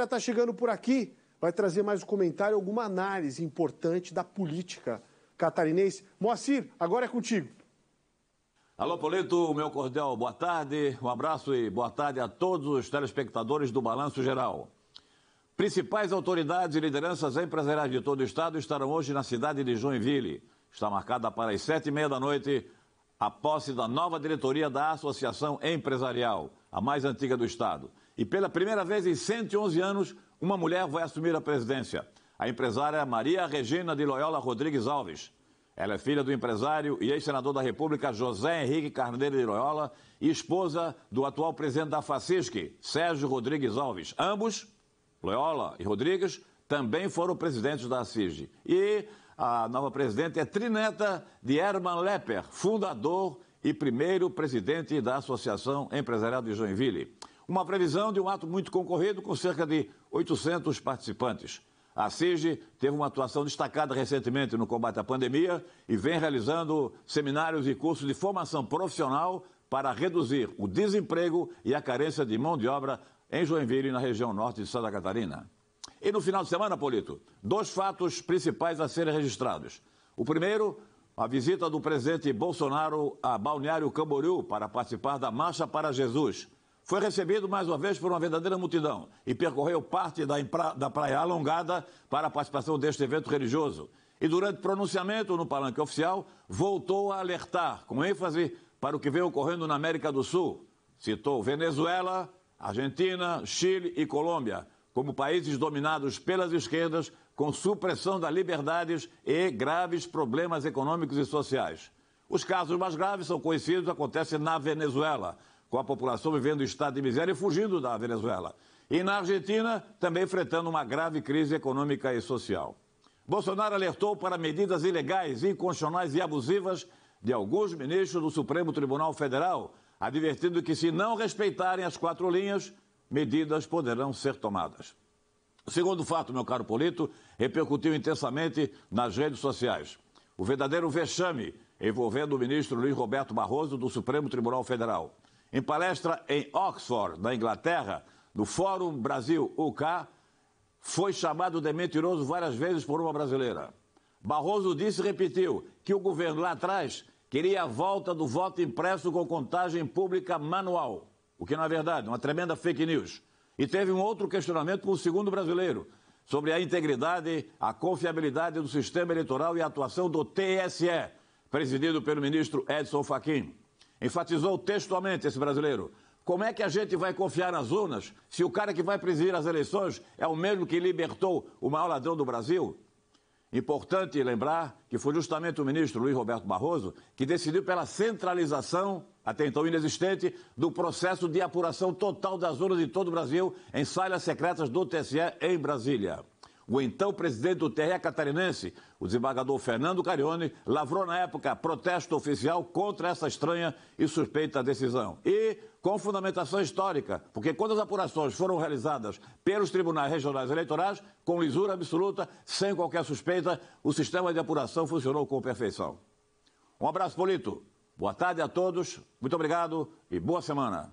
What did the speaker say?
Já está chegando por aqui, vai trazer mais um comentário, alguma análise importante da política catarinense. Moacir, agora é contigo. Alô, Polito, meu cordel, boa tarde, um abraço e boa tarde a todos os telespectadores do Balanço Geral. Principais autoridades e lideranças empresariais de todo o estado estarão hoje na cidade de Joinville. Está marcada para as sete e meia da noite a posse da nova diretoria da Associação Empresarial a mais antiga do Estado. E pela primeira vez em 111 anos, uma mulher vai assumir a presidência. A empresária Maria Regina de Loyola Rodrigues Alves. Ela é filha do empresário e ex-senador da República José Henrique Carneiro de Loyola e esposa do atual presidente da FACISC, Sérgio Rodrigues Alves. Ambos, Loyola e Rodrigues, também foram presidentes da CIG. E a nova presidente é trineta de Herman Lepper, fundador e primeiro presidente da Associação Empresarial de Joinville. Uma previsão de um ato muito concorrido com cerca de 800 participantes. A CIG teve uma atuação destacada recentemente no combate à pandemia e vem realizando seminários e cursos de formação profissional para reduzir o desemprego e a carência de mão de obra em Joinville e na região norte de Santa Catarina. E no final de semana, Polito, dois fatos principais a serem registrados. O primeiro, a visita do presidente Bolsonaro a Balneário Camboriú para participar da Marcha para Jesus foi recebido mais uma vez por uma verdadeira multidão e percorreu parte da, da praia alongada para a participação deste evento religioso. E durante pronunciamento no palanque oficial, voltou a alertar, com ênfase, para o que vem ocorrendo na América do Sul. Citou Venezuela, Argentina, Chile e Colômbia como países dominados pelas esquerdas com supressão das liberdades e graves problemas econômicos e sociais. Os casos mais graves são conhecidos, acontecem na Venezuela, com a população vivendo em estado de miséria e fugindo da Venezuela. E na Argentina, também enfrentando uma grave crise econômica e social. Bolsonaro alertou para medidas ilegais, inconstitucionais e abusivas de alguns ministros do Supremo Tribunal Federal, advertindo que, se não respeitarem as quatro linhas, medidas poderão ser tomadas. O segundo fato, meu caro Polito, repercutiu intensamente nas redes sociais. O verdadeiro vexame envolvendo o ministro Luiz Roberto Barroso do Supremo Tribunal Federal. Em palestra em Oxford, na Inglaterra, no Fórum Brasil UK, foi chamado de mentiroso várias vezes por uma brasileira. Barroso disse e repetiu que o governo lá atrás queria a volta do voto impresso com contagem pública manual, o que não é verdade uma tremenda fake news. E teve um outro questionamento por segundo brasileiro sobre a integridade, a confiabilidade do sistema eleitoral e a atuação do TSE, presidido pelo ministro Edson Fachin. Enfatizou textualmente esse brasileiro. Como é que a gente vai confiar nas urnas se o cara que vai presidir as eleições é o mesmo que libertou o maior ladrão do Brasil? Importante lembrar que foi justamente o ministro Luiz Roberto Barroso que decidiu pela centralização até então inexistente, do processo de apuração total das urnas de todo o Brasil em salas secretas do TSE em Brasília. O então presidente do TRE catarinense, o desembargador Fernando Carione, lavrou na época protesto oficial contra essa estranha e suspeita decisão. E com fundamentação histórica, porque quando as apurações foram realizadas pelos tribunais regionais eleitorais, com lisura absoluta, sem qualquer suspeita, o sistema de apuração funcionou com perfeição. Um abraço, Polito. Boa tarde a todos, muito obrigado e boa semana.